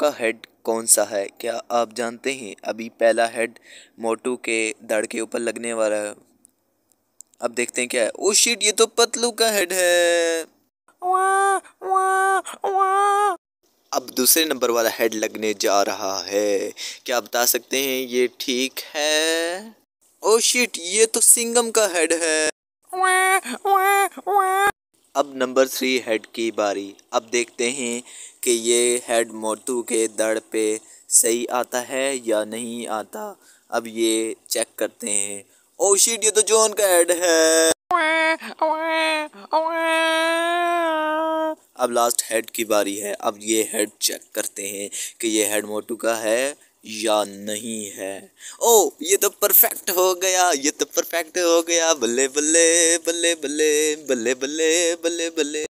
का हेड कौन सा है क्या आप जानते हैं अभी पहला हेड मोटू के दड़ के ऊपर लगने वाला है अब देखते हैं क्या है ओ oh शिट ये तो पतलू का हेड है वा, वा, वा। अब दूसरे नंबर वाला हेड लगने जा रहा है क्या आप बता सकते हैं ये ठीक है ओ oh शिट ये तो सिंगम का हेड है वा, वा, वा। अब नंबर थ्री हेड की बारी अब देखते हैं कि ये हेड मोटू के दड़ पे सही आता है या नहीं आता अब ये चेक करते हैं ओ शीट ये तो जॉन का हेड है अब लास्ट हेड की बारी है अब ये हेड चेक करते हैं कि ये हेड मोटू का है या नहीं है ओ ये तो परफेक्ट हो गया ये तो परफेक्ट हो गया बल्ले बल्ले बल्ले बल्ले बल्ले बल्ले बल्ले बल्ले